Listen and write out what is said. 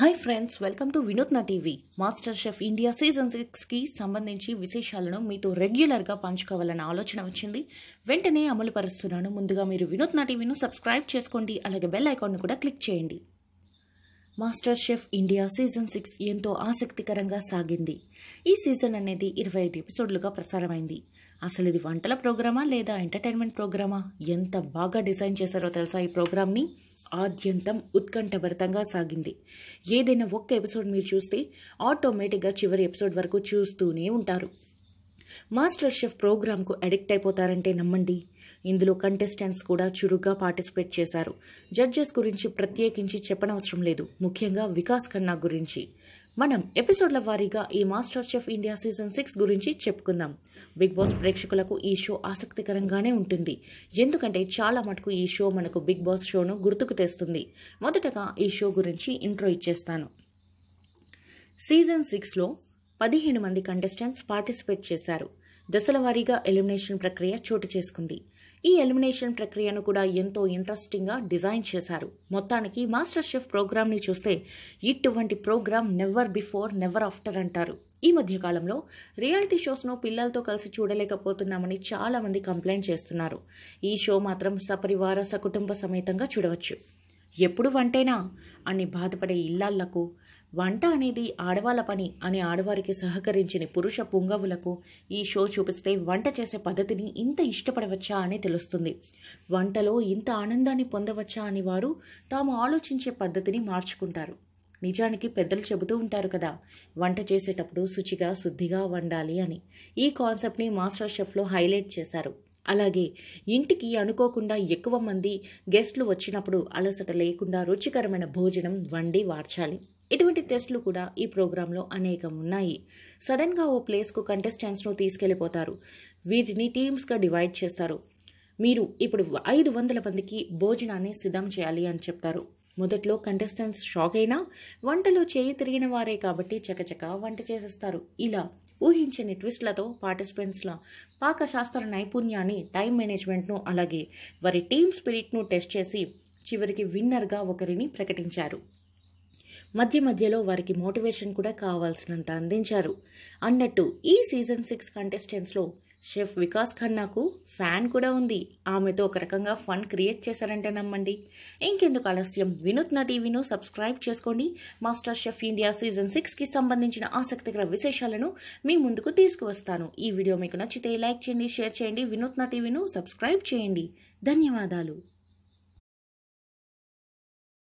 hi friends welcome to Vinootna TV master chef India season సిక్స్కి సంబంధించి విశేషాలను మీతో రెగ్యులర్గా పంచుకోవాలన్న ఆలోచన వచ్చింది వెంటనే అమలు పరుస్తున్నాను ముందుగా మీరు వినూత్న టీవీను సబ్స్క్రైబ్ చేసుకోండి అలాగే బెల్ ఐకాన్ను కూడా క్లిక్ చేయండి master chef India season six ఎంతో ఆసక్తికరంగా సాగింది ఈ సీజన్ అనేది ఇరవై ఐదు ఎపిసోడ్లుగా ప్రసారమైంది అసలు ఇది వంటల ప్రోగ్రామా లేదా ఎంటర్టైన్మెంట్ ప్రోగ్రామా ఎంత బాగా డిజైన్ చేశారో తెలుసా ఈ ప్రోగ్రామ్ని ఆద్యంతం ఉత్కంఠభరితంగా సాగింది ఏదైనా ఒక్క ఎపిసోడ్ మీరు చూస్తే ఆటోమేటిక్గా చివరి ఎపిసోడ్ వరకు చూస్తూనే ఉంటారు మాస్టర్ షెఫ్ ప్రోగ్రామ్కు అడిక్ట్ అయిపోతారంటే నమ్మండి ఇందులో కంటెస్టెంట్స్ కూడా చురుగ్గా పార్టిసిపేట్ చేశారు జడ్జెస్ గురించి ప్రత్యేకించి చెప్పనవసరం లేదు ముఖ్యంగా వికాస్ ఖన్నా గురించి మనం ఎపిసోడ్ల వారీగా ఈ master chef India season six గురించి చెప్పుకుందాం బిగ్ బాస్ ప్రేక్షకులకు ఈ షో ఆసక్తికరంగానే ఉంటుంది ఎందుకంటే చాలా మటుకు ఈ షో మనకు బిగ్ బాస్ షోను గుర్తుకు తెస్తుంది మొదటగా ఈ షో గురించి ఇంట్రో ఇచ్చేస్తాను సీజన్ సిక్స్లో పదిహేను మంది కంటెస్టెంట్స్ పార్టిసిపేట్ చేశారు దశల వారీగా ఎలిమినేషన్ ప్రక్రియ చోటు చేసుకుంది ఈ ఎలిమినేషన్ ప్రక్రియను కూడా ఎంతో ఇంట్రెస్టింగ్గా డిజైన్ చేశారు మొత్తానికి మాస్టర్ షెఫ్ ప్రోగ్రామ్ని చూస్తే ఇటువంటి program never before never after అంటారు ఈ మధ్యకాలంలో రియాలిటీ షోస్ను పిల్లలతో కలిసి చూడలేకపోతున్నామని చాలామంది కంప్లైంట్ చేస్తున్నారు ఈ షో మాత్రం సపరివార సకుటుంబ సమేతంగా చూడవచ్చు ఎప్పుడు వంటేనా అని బాధపడే ఇల్లాళ్లకు వంట అనేది ఆడవాళ్ళ పని అని ఆడవారికి సహకరించిన పురుష పుంగవులకు ఈ షో చూపిస్తే వంట చేసే పద్ధతిని ఇంత ఇష్టపడవచ్చా అని తెలుస్తుంది వంటలో ఇంత ఆనందాన్ని పొందవచ్చా అని వారు తాము ఆలోచించే పద్ధతిని మార్చుకుంటారు నిజానికి పెద్దలు చెబుతూ ఉంటారు కదా వంట చేసేటప్పుడు శుచిగా శుద్ధిగా వండాలి అని ఈ కాన్సెప్ట్ని మాస్టర్ షెఫ్లో హైలైట్ చేశారు అలాగే ఇంటికి అనుకోకుండా ఎక్కువ మంది గెస్ట్లు వచ్చినప్పుడు అలసట లేకుండా రుచికరమైన భోజనం వండి వార్చాలి ఇటువంటి టెస్టులు కూడా ఈ ప్రోగ్రాంలో అనేకం ఉన్నాయి సడన్గా ఓ ప్లేస్కు కంటెస్టెంట్స్ను తీసుకెళ్ళిపోతారు వీటిని టీమ్స్గా డివైడ్ చేస్తారు మీరు ఇప్పుడు ఐదు వందల మందికి భోజనాన్ని సిద్ధం చేయాలి అని చెప్తారు మొదట్లో కంటెస్టెంట్స్ షాక్ అయినా వంటలో చేయి తిరిగిన వారే కాబట్టి చకచక వంట చేసేస్తారు ఇలా ఊహించని ట్విస్ట్లతో పార్టిసిపెంట్స్ల పాకశాస్త్ర నైపుణ్యాన్ని టైం మేనేజ్మెంట్ను అలాగే వారి టీమ్ స్పిరిట్ను టెస్ట్ చేసి చివరికి విన్నర్గా ఒకరిని ప్రకటించారు మధ్య మధ్యలో వారికి మోటివేషన్ కూడా కావాల్సినంత అందించారు అన్నట్టు ఈ సీజన్ సిక్స్ కంటెస్టెంట్స్లో షెఫ్ వికాస్ ఖన్నాకు ఫ్యాన్ కూడా ఉంది ఆమెతో ఒక రకంగా ఫన్ క్రియేట్ చేశారంటే నమ్మండి ఇంకెందుకు ఆలస్యం వినూత్న టీవీను సబ్స్క్రైబ్ చేసుకోండి మాస్టర్ షెఫ్ ఇండియా సీజన్ సిక్స్కి సంబంధించిన ఆసక్తికర విశేషాలను మీ ముందుకు తీసుకువస్తాను ఈ వీడియో మీకు నచ్చితే లైక్ చేయండి షేర్ చేయండి వినూత్న టీవీను సబ్స్క్రైబ్ చేయండి ధన్యవాదాలు